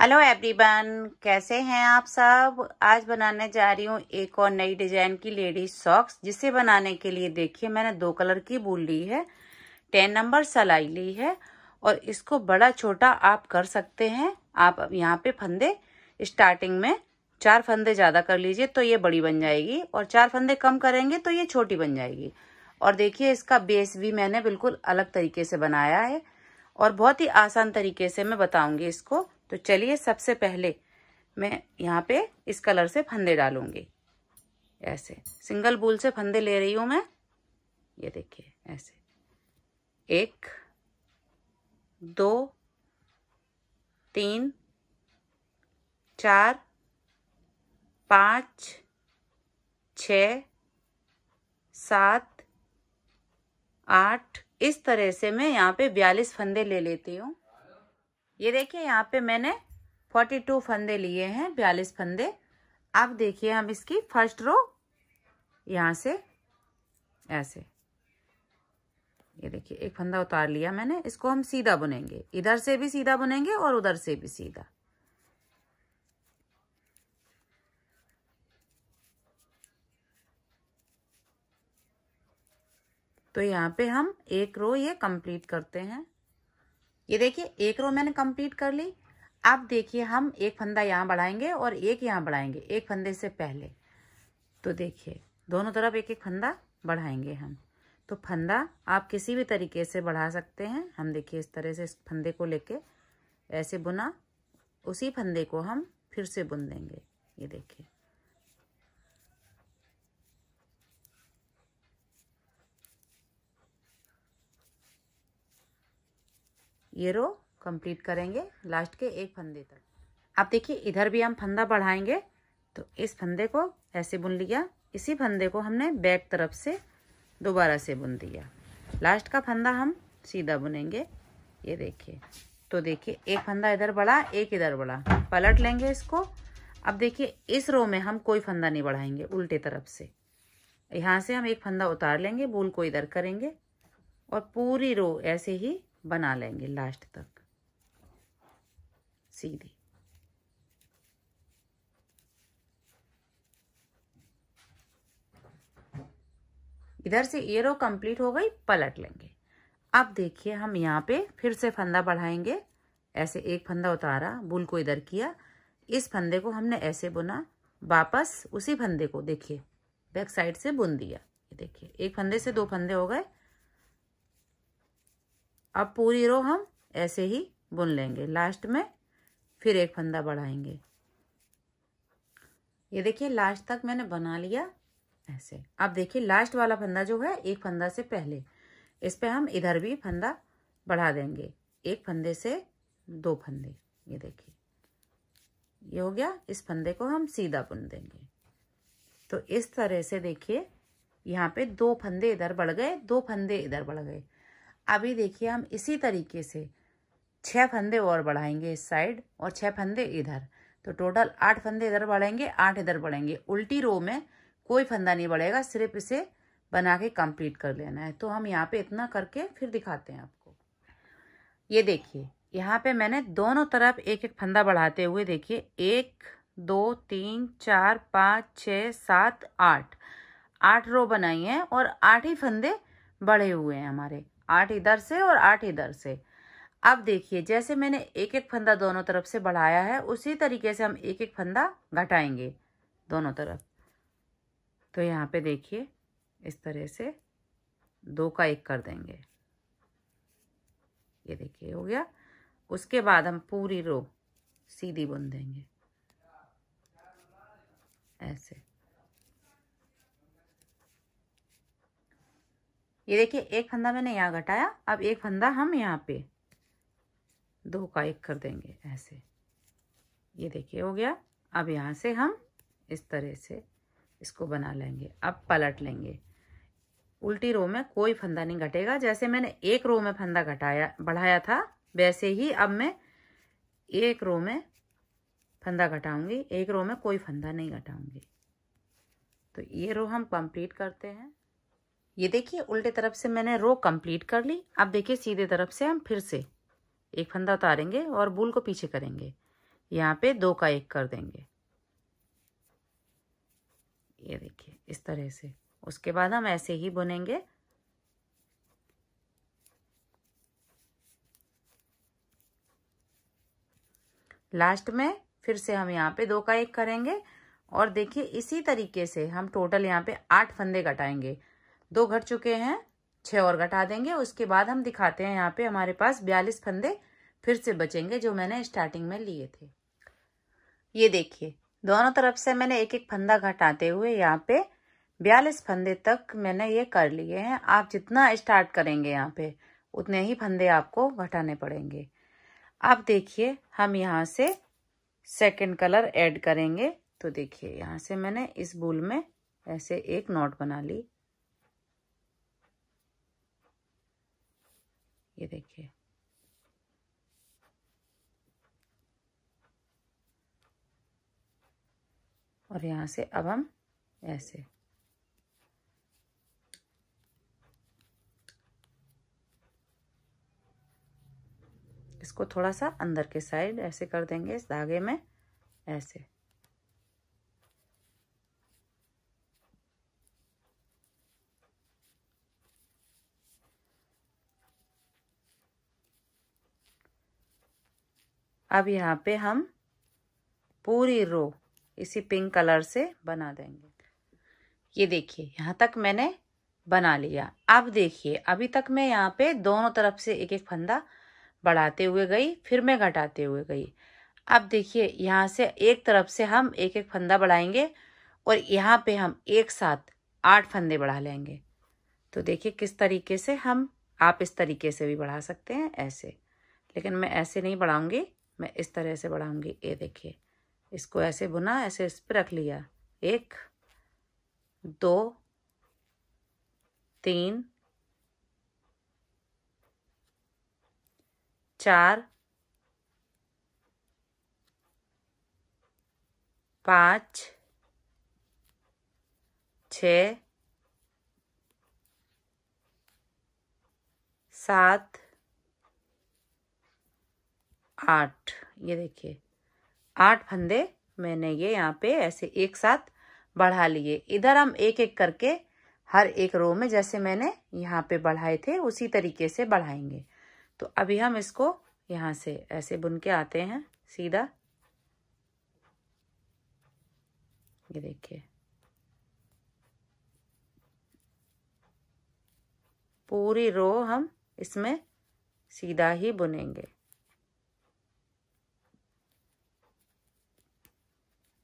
hello everyone कैसे हैं आप सब आज बनाने जा रही हूँ एक और नई डिजाइन की लेडीज सॉक्स जिसे बनाने के लिए देखिए मैंने दो कलर की बूल ली है टेन नंबर सलाई ली है और इसको बड़ा छोटा आप कर सकते हैं आप यहाँ पे फंदे स्टार्टिंग में चार फंदे ज़्यादा कर लीजिए तो ये बड़ी बन जाएगी और चार फंदे कम करेंगे तो ये छोटी बन जाएगी और देखिए इसका बेस भी मैंने बिल्कुल अलग तरीके से बनाया है और बहुत ही आसान तरीके से मैं बताऊँगी इसको तो चलिए सबसे पहले मैं यहाँ पे इस कलर से फंदे डालूंगी ऐसे सिंगल बूल से फंदे ले रही हूँ मैं ये देखिए ऐसे एक दो तीन चार पाँच छ सात आठ इस तरह से मैं यहाँ पे बयालीस फंदे ले लेती हूँ ये देखिए यहाँ पे मैंने फोर्टी टू फंदे लिए हैं बयालीस फंदे अब देखिए हम इसकी फर्स्ट रो यहाँ से ऐसे ये देखिए एक फंदा उतार लिया मैंने इसको हम सीधा बुनेंगे इधर से भी सीधा बुनेंगे और उधर से भी सीधा तो यहाँ पे हम एक रो ये कंप्लीट करते हैं ये देखिए एक रो मैंने कंप्लीट कर ली अब देखिए हम एक फंदा यहाँ बढ़ाएंगे और एक यहाँ बढ़ाएंगे एक फंदे से पहले तो देखिए दोनों तरफ एक एक फंदा बढ़ाएंगे हम तो फंदा आप किसी भी तरीके से बढ़ा सकते हैं हम देखिए इस तरह से इस फंदे को लेके ऐसे बुना उसी फंदे को हम फिर से बुन देंगे ये देखिए ये रो कंप्लीट करेंगे लास्ट के एक फंदे तक आप देखिए इधर भी हम फंदा बढ़ाएंगे तो इस फंदे को ऐसे बुन लिया इसी फंदे को हमने बैक तरफ से दोबारा से बुन दिया लास्ट का फंदा हम सीधा बुनेंगे ये देखिए तो देखिए एक फंदा इधर बढ़ा एक इधर बढ़ा पलट लेंगे इसको अब देखिए इस रो में हम कोई फंदा नहीं बढ़ाएंगे उल्टे तरफ से यहाँ से हम एक फंदा उतार लेंगे बूल को इधर करेंगे और पूरी रो ऐसे ही बना लेंगे लास्ट तक सीधी इधर से एरो कंप्लीट हो गई पलट लेंगे अब देखिए हम यहाँ पे फिर से फंदा बढ़ाएंगे ऐसे एक फंदा उतारा बुल को इधर किया इस फंदे को हमने ऐसे बुना वापस उसी फंदे को देखिए बैक साइड से बुन दिया देखिए एक फंदे से दो फंदे हो गए अब पूरी रो हम ऐसे ही बुन लेंगे लास्ट में फिर एक फंदा बढ़ाएंगे ये देखिए लास्ट तक मैंने बना लिया ऐसे अब देखिए लास्ट वाला फंदा जो है एक फंदा से पहले इस पे हम इधर भी फंदा बढ़ा देंगे एक फंदे से दो फंदे ये देखिए ये हो गया इस फंदे को हम सीधा बुन देंगे तो इस तरह से देखिए यहाँ पे दो फंदे इधर बढ़ गए दो फंदे इधर बढ़ गए अभी देखिए हम इसी तरीके से छः फंदे और बढ़ाएंगे इस साइड और छः फंदे इधर तो टोटल आठ फंदे इधर बढ़ेंगे आठ इधर बढ़ेंगे उल्टी रो में कोई फंदा नहीं बढ़ेगा सिर्फ इसे बना के कंप्लीट कर लेना है तो हम यहाँ पे इतना करके फिर दिखाते हैं आपको ये देखिए यहाँ पे मैंने दोनों तरफ एक एक फंदा बढ़ाते हुए देखिए एक दो तीन चार पाँच छ सात आठ आठ रो बनाई है और आठ ही फंदे बढ़े हुए हैं हमारे आठ इधर से और आठ इधर से अब देखिए जैसे मैंने एक एक फंदा दोनों तरफ से बढ़ाया है उसी तरीके से हम एक एक फंदा घटाएंगे दोनों तरफ तो यहाँ पे देखिए इस तरह से दो का एक कर देंगे ये देखिए हो गया उसके बाद हम पूरी रो सीधी बुन देंगे ऐसे ये देखिए एक फंदा मैंने यहाँ घटाया अब एक फंदा हम यहाँ पे दो का एक कर देंगे ऐसे ये देखिए हो गया अब यहाँ से हम इस तरह से इसको बना लेंगे अब पलट लेंगे उल्टी रो में कोई फंदा नहीं घटेगा जैसे मैंने एक रो में फंदा घटाया बढ़ाया था वैसे ही अब मैं एक रो में फंदा घटाऊंगी एक रो में कोई फंदा नहीं घटाऊंगी तो ये रो हम कंप्लीट करते हैं ये देखिए उल्टे तरफ से मैंने रो कंप्लीट कर ली अब देखिए सीधे तरफ से हम फिर से एक फंदा उतारेंगे और बूल को पीछे करेंगे यहाँ पे दो का एक कर देंगे ये देखिए इस तरह से उसके बाद हम ऐसे ही बुनेंगे लास्ट में फिर से हम यहाँ पे दो का एक करेंगे और देखिए इसी तरीके से हम टोटल यहाँ पे आठ फंदे कटाएंगे दो घट चुके हैं छः और घटा देंगे उसके बाद हम दिखाते हैं यहाँ पे हमारे पास बयालीस फंदे फिर से बचेंगे जो मैंने स्टार्टिंग में लिए थे ये देखिए दोनों तरफ से मैंने एक एक फंदा घटाते हुए यहाँ पे बयालीस फंदे तक मैंने ये कर लिए हैं आप जितना स्टार्ट करेंगे यहाँ पे उतने ही फंदे आपको घटाने पड़ेंगे अब देखिए हम यहाँ से सेकेंड कलर ऐड करेंगे तो देखिए यहाँ से मैंने इस बुल में ऐसे एक नोट बना ली ये देखिए और यहाँ से अब हम ऐसे इसको थोड़ा सा अंदर के साइड ऐसे कर देंगे इस धागे में ऐसे अब यहाँ पे हम पूरी रो इसी पिंक कलर से बना देंगे ये देखिए यहाँ तक मैंने बना लिया अब देखिए अभी तक मैं यहाँ पे दोनों तरफ से एक एक फंदा बढ़ाते हुए गई फिर मैं घटाते हुए गई अब देखिए यहाँ से एक तरफ से हम एक एक फंदा बढ़ाएंगे और यहाँ पे हम एक साथ आठ फंदे बढ़ा लेंगे तो देखिए किस तरीके से हम आप इस तरीके से भी बढ़ा सकते हैं ऐसे लेकिन मैं ऐसे नहीं बढ़ाऊंगी मैं इस तरह से बढ़ाऊंगी ये देखिए इसको ऐसे बुना ऐसे इस पर रख लिया एक दो तीन चार पाँच छ सात आठ ये देखिए आठ फंदे मैंने ये यहाँ पे ऐसे एक साथ बढ़ा लिए इधर हम एक एक करके हर एक रो में जैसे मैंने यहाँ पे बढ़ाए थे उसी तरीके से बढ़ाएंगे तो अभी हम इसको यहाँ से ऐसे बुन के आते हैं सीधा ये देखिए पूरी रो हम इसमें सीधा ही बुनेंगे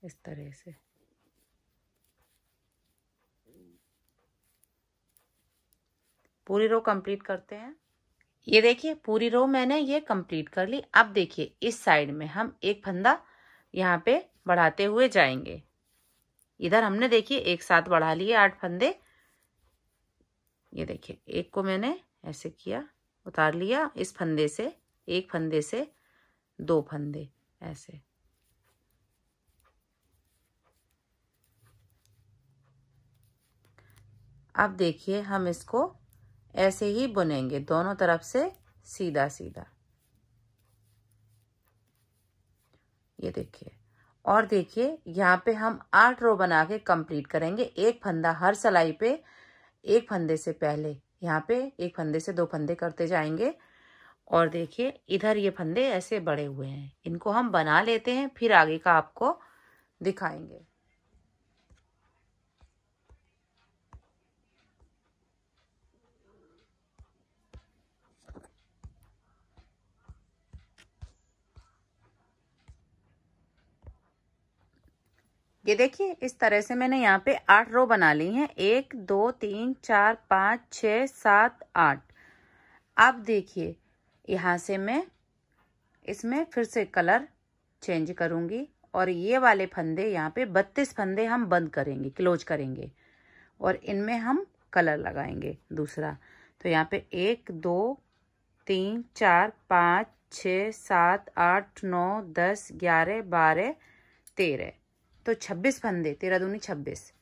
इस तरह से पूरी रो कंप्लीट करते हैं ये देखिए पूरी रो मैंने ये कंप्लीट कर ली अब देखिए इस साइड में हम एक फंदा यहाँ पे बढ़ाते हुए जाएंगे इधर हमने देखिए एक साथ बढ़ा लिए आठ फंदे ये देखिए एक को मैंने ऐसे किया उतार लिया इस फंदे से एक फंदे से दो फंदे ऐसे अब देखिए हम इसको ऐसे ही बुनेंगे दोनों तरफ से सीधा सीधा ये देखिए और देखिए यहाँ पे हम आठ रो बना के कंप्लीट करेंगे एक फंदा हर सलाई पे एक फंदे से पहले यहाँ पे एक फंदे से दो फंदे करते जाएंगे और देखिए इधर ये फंदे ऐसे बड़े हुए हैं इनको हम बना लेते हैं फिर आगे का आपको दिखाएंगे ये देखिए इस तरह से मैंने यहाँ पे आठ रो बना ली हैं एक दो तीन चार पाँच छ सात आठ अब देखिए यहाँ से मैं इसमें फिर से कलर चेंज करूँगी और ये वाले फंदे यहाँ पे बत्तीस फंदे हम बंद करेंगे क्लोज करेंगे और इनमें हम कलर लगाएंगे दूसरा तो यहाँ पे एक दो तीन चार पाँच छ सात आठ नौ दस ग्यारह बारह तेरह तो छब्बीस फंदे तेरह दूनी छब्बीस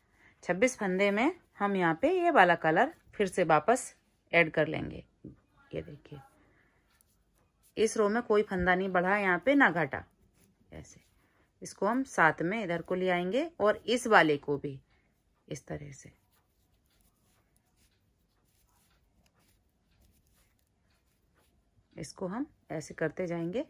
छब्बीस फंदे में हम यहाँ पे ये वाला कलर फिर से वापस ऐड कर लेंगे ये देखिए इस रो में कोई फंदा नहीं बढ़ा यहाँ पे ना घटा ऐसे इसको हम साथ में इधर को ले आएंगे और इस वाले को भी इस तरह से इसको हम ऐसे करते जाएंगे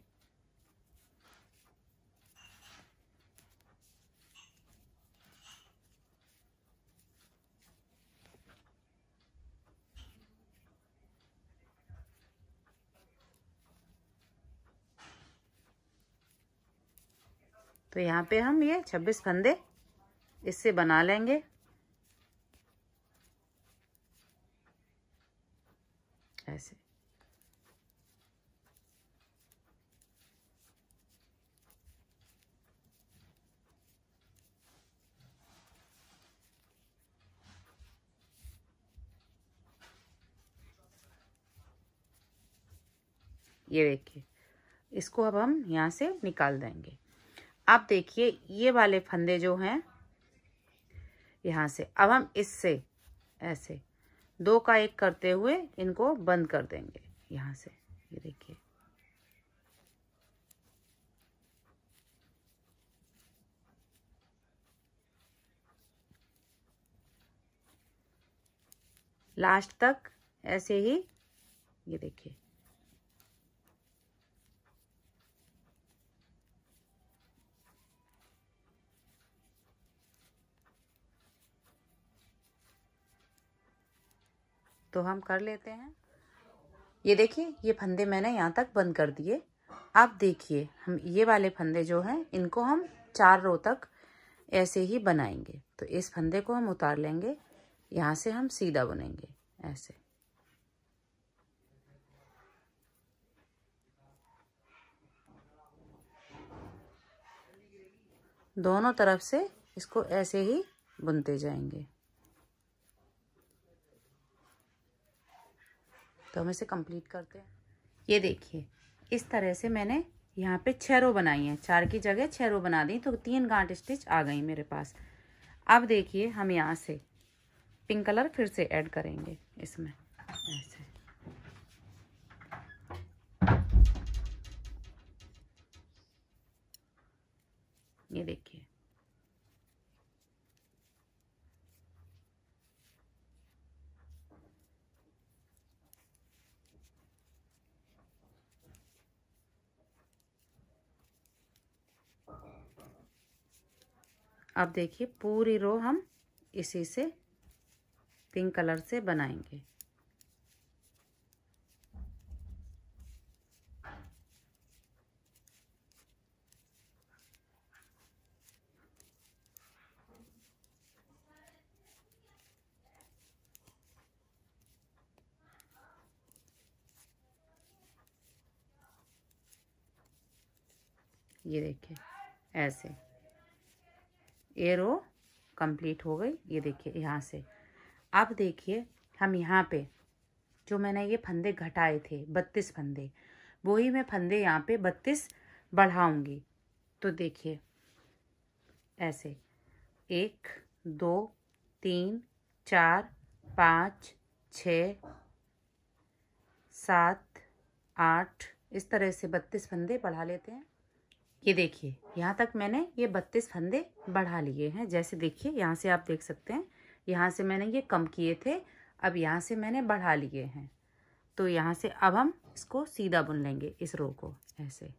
तो यहाँ पे हम ये छब्बीस फंदे इससे बना लेंगे ऐसे ये देखिए इसको अब हम यहाँ से निकाल देंगे अब देखिए ये वाले फंदे जो हैं यहाँ से अब हम इससे ऐसे दो का एक करते हुए इनको बंद कर देंगे यहाँ से ये देखिए लास्ट तक ऐसे ही ये देखिए तो हम कर लेते हैं ये देखिए ये फंदे मैंने यहाँ तक बंद कर दिए आप देखिए हम ये वाले फंदे जो हैं इनको हम चार रो तक ऐसे ही बनाएंगे तो इस फंदे को हम उतार लेंगे यहाँ से हम सीधा बुनेंगे ऐसे दोनों तरफ से इसको ऐसे ही बुनते जाएंगे तो हम इसे कंप्लीट करते हैं ये देखिए इस तरह से मैंने यहाँ पे छः रो बनाई हैं चार की जगह छः रो बना दी तो तीन गांठ स्टिच आ गई मेरे पास अब देखिए हम यहाँ से पिंक कलर फिर से ऐड करेंगे इसमें ऐसे ये देखिए अब देखिए पूरी रो हम इसी से पिंक कलर से बनाएंगे ये देखिए ऐसे एरो कंप्लीट हो गई ये देखिए यहाँ से अब देखिए हम यहाँ पे जो मैंने ये फंदे घटाए थे बत्तीस फंदे वही मैं फंदे यहाँ पे बत्तीस बढ़ाऊंगी तो देखिए ऐसे एक दो तीन चार पाँच छ सात आठ इस तरह से बत्तीस फंदे बढ़ा लेते हैं ये देखिए यहाँ तक मैंने ये बत्तीस फंदे बढ़ा लिए हैं जैसे देखिए यहाँ से आप देख सकते हैं यहाँ से मैंने ये कम किए थे अब यहाँ से मैंने बढ़ा लिए हैं तो यहाँ से अब हम इसको सीधा बुन लेंगे इस रो को ऐसे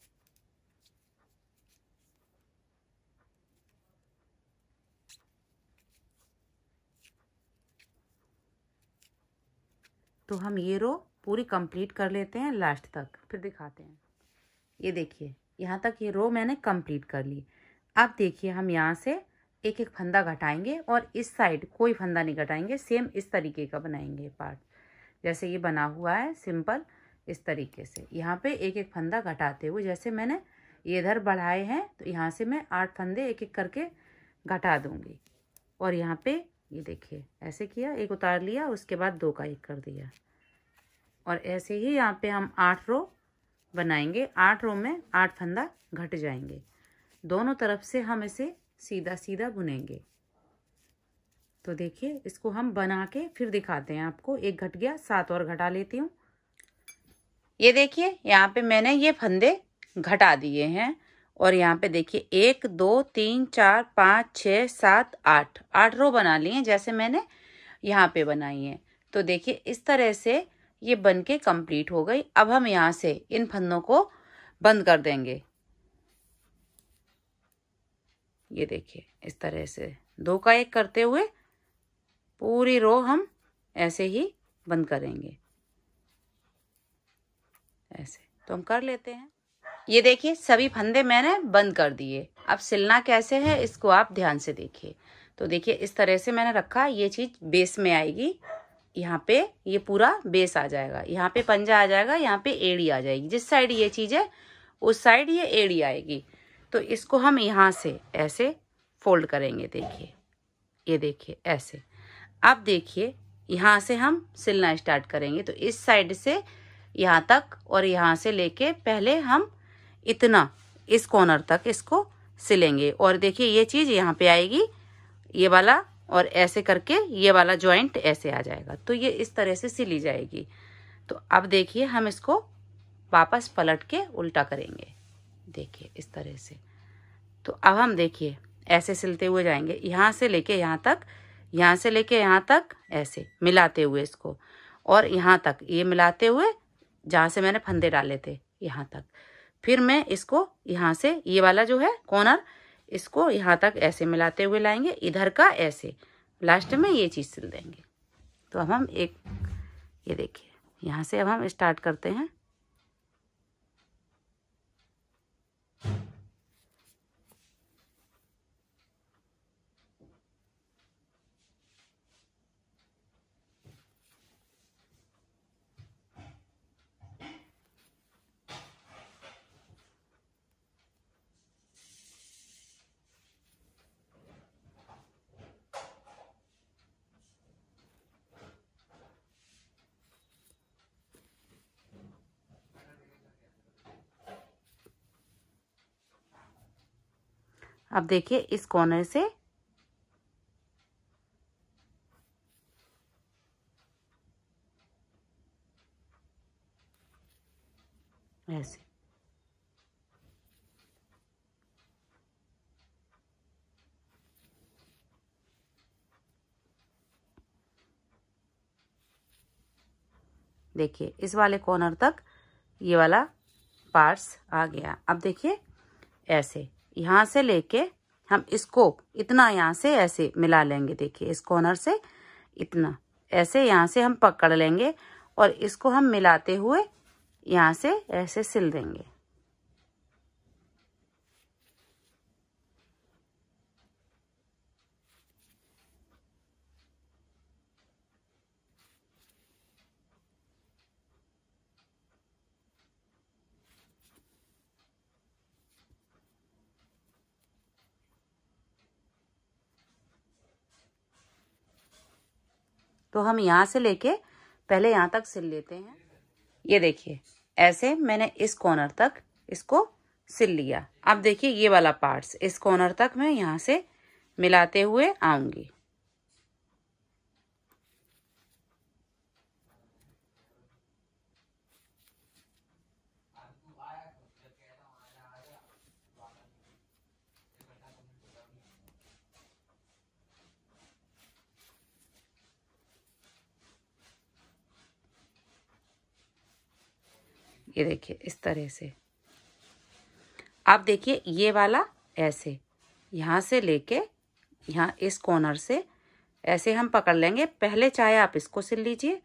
तो हम ये रो पूरी कंप्लीट कर लेते हैं लास्ट तक फिर दिखाते हैं ये देखिए यहाँ तक ये रो मैंने कंप्लीट कर ली अब देखिए हम यहाँ से एक एक फंदा घटाएंगे और इस साइड कोई फंदा नहीं घटाएंगे सेम इस तरीके का बनाएंगे पार्ट जैसे ये बना हुआ है सिंपल इस तरीके से यहाँ पे एक एक फंदा घटाते हुए जैसे मैंने ये इधर बढ़ाए हैं तो यहाँ से मैं आठ फंदे एक एक करके घटा दूँगी और यहाँ पर ये देखिए ऐसे किया एक उतार लिया उसके बाद दो का एक कर दिया और ऐसे ही यहाँ पर हम आठ रो बनाएंगे आठ रो में आठ फंदा घट जाएंगे दोनों तरफ से हम इसे सीधा सीधा बुनेंगे तो देखिए इसको हम बना के फिर दिखाते हैं आपको एक घट गया सात और घटा लेती हूँ ये देखिए यहाँ पे मैंने ये फंदे घटा दिए हैं और यहाँ पे देखिए एक दो तीन चार पाँच छ सात आठ आठ रो बना लिए जैसे मैंने यहाँ पे बनाई है तो देखिए इस तरह से ये बन के कम्प्लीट हो गई अब हम यहाँ से इन फंदों को बंद कर देंगे ये देखिए इस तरह से दो का एक करते हुए पूरी रो हम ऐसे ही बंद करेंगे ऐसे तो हम कर लेते हैं ये देखिए सभी फंदे मैंने बंद कर दिए अब सिलना कैसे है इसको आप ध्यान से देखिए तो देखिए इस तरह से मैंने रखा ये चीज़ बेस में आएगी यहाँ पे ये पूरा बेस आ जाएगा यहाँ पे पंजा आ जाएगा यहाँ पे एड़ी आ जाएगी जिस साइड ये चीज़ है उस साइड ये एड़ी आएगी तो इसको हम यहाँ से ऐसे फोल्ड करेंगे देखिए ये देखिए ऐसे अब देखिए यहाँ से हम सिलना स्टार्ट करेंगे तो इस साइड से यहाँ तक और यहाँ से लेके पहले हम इतना इस कॉर्नर तक इसको सिलेंगे और देखिए ये चीज़ यहाँ पे आएगी ये वाला और ऐसे करके ये वाला ज्वाइंट ऐसे आ जाएगा तो ये इस तरह से सिली जाएगी तो अब देखिए हम इसको वापस पलट के उल्टा करेंगे देखिए इस तरह से तो अब हम देखिए ऐसे सिलते हुए जाएंगे यहाँ से लेके यहाँ तक यहाँ से लेके यहाँ तक ऐसे मिलाते हुए इसको और यहाँ तक ये मिलाते हुए जहाँ से मैंने फंदे डाले थे यहाँ तक फिर मैं इसको यहाँ से ये वाला जो है कॉर्नर इसको यहाँ तक ऐसे मिलाते हुए लाएंगे इधर का ऐसे लास्ट में ये चीज़ सिल देंगे तो अब हम एक ये देखिए यहाँ से अब हम स्टार्ट करते हैं अब देखिए इस कॉर्नर से ऐसे देखिए इस वाले कॉर्नर तक ये वाला पार्ट्स आ गया अब देखिए ऐसे यहाँ से लेके हम इसको इतना यहाँ से ऐसे मिला लेंगे देखिए इस कॉर्नर से इतना ऐसे यहाँ से हम पकड़ लेंगे और इसको हम मिलाते हुए यहाँ से ऐसे सिल देंगे तो हम यहाँ से लेके पहले यहाँ तक सिल लेते हैं ये देखिए ऐसे मैंने इस कॉर्नर तक इसको सिल लिया अब देखिए ये वाला पार्ट्स इस कॉर्नर तक मैं यहाँ से मिलाते हुए आऊँगी ये देखिए इस तरह से आप देखिए ये वाला ऐसे यहाँ से लेके यहाँ इस कॉर्नर से ऐसे हम पकड़ लेंगे पहले चाहे आप इसको सिल लीजिए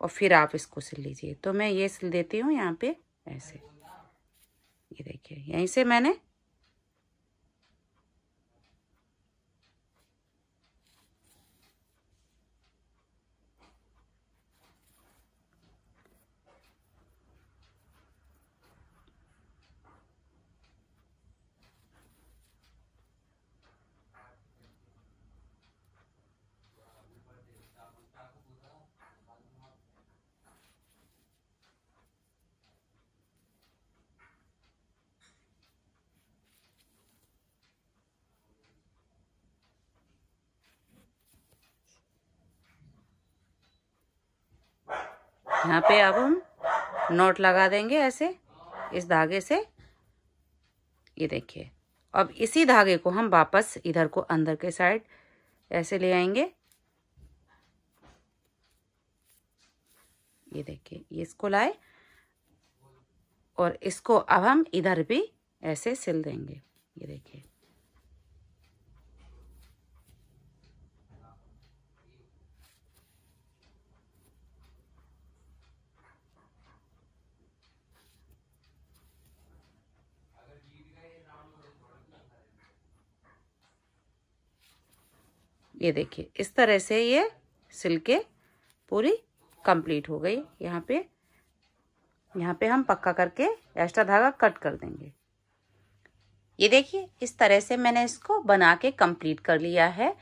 और फिर आप इसको सिल लीजिए तो मैं ये सिल देती हूँ यहाँ पे ऐसे ये देखिए यहीं से मैंने यहाँ पे अब हम नोट लगा देंगे ऐसे इस धागे से ये देखिए अब इसी धागे को हम वापस इधर को अंदर के साइड ऐसे ले आएंगे ये देखिए ये इसको लाए और इसको अब हम इधर भी ऐसे सिल देंगे ये देखिए ये देखिए इस तरह से ये सिल के पूरी कंप्लीट हो गई यहाँ पे यहाँ पे हम पक्का करके एक्स्ट्रा धागा कट कर देंगे ये देखिए इस तरह से मैंने इसको बना के कंप्लीट कर लिया है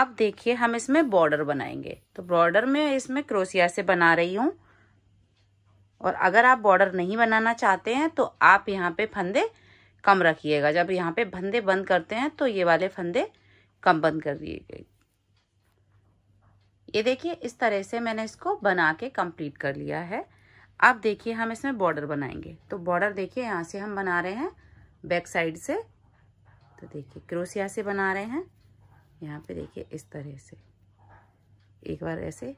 अब देखिए हम इसमें बॉर्डर बनाएंगे तो बॉर्डर में इसमें क्रोसिया से बना रही हूँ और अगर आप बॉर्डर नहीं बनाना चाहते हैं तो आप यहाँ पे फंदे कम रखिएगा जब यहाँ पे फंदे बंद करते हैं तो ये वाले फंदे कम बंद कर दिए गए ये देखिए इस तरह से मैंने इसको बना के कंप्लीट कर लिया है अब देखिए हम इसमें बॉर्डर बनाएंगे तो बॉर्डर देखिए यहाँ से हम बना रहे हैं बैक साइड से तो देखिए क्रोसिया से बना रहे हैं यहाँ पे देखिए इस तरह से एक बार ऐसे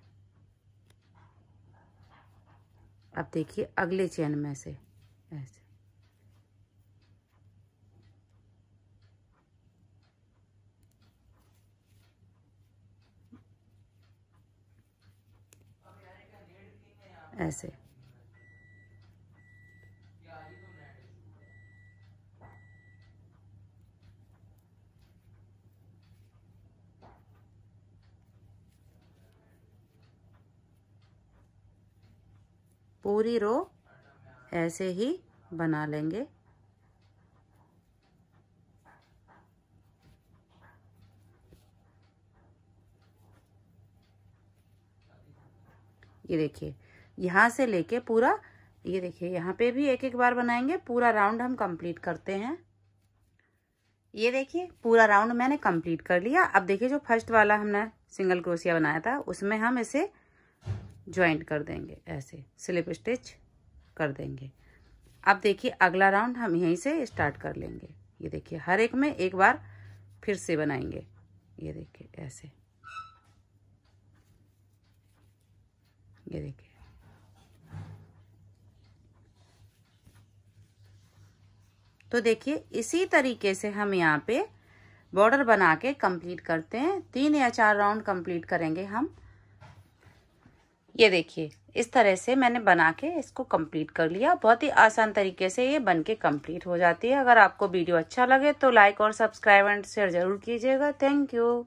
अब देखिए अगले चैन में से ऐसे ऐसे पूरी रो ऐसे ही बना लेंगे ये देखिए यहाँ से लेके पूरा ये देखिए यहाँ पे भी एक एक बार बनाएंगे पूरा राउंड हम कंप्लीट करते हैं ये देखिए पूरा राउंड मैंने कंप्लीट कर लिया अब देखिए जो फर्स्ट वाला हमने सिंगल क्रोसिया बनाया था उसमें हम इसे ज्वाइंट कर देंगे ऐसे स्लिप स्टिच कर देंगे अब देखिए अगला राउंड हम यहीं से स्टार्ट कर लेंगे ये देखिए हर एक में एक बार फिर से बनाएंगे ये देखिए ऐसे ये देखिए तो देखिए इसी तरीके से हम यहाँ पे बॉर्डर बना के कंप्लीट करते हैं तीन या चार राउंड कंप्लीट करेंगे हम ये देखिए इस तरह से मैंने बना के इसको कंप्लीट कर लिया बहुत ही आसान तरीके से ये बन के कम्प्लीट हो जाती है अगर आपको वीडियो अच्छा लगे तो लाइक और सब्सक्राइब एंड शेयर ज़रूर कीजिएगा थैंक यू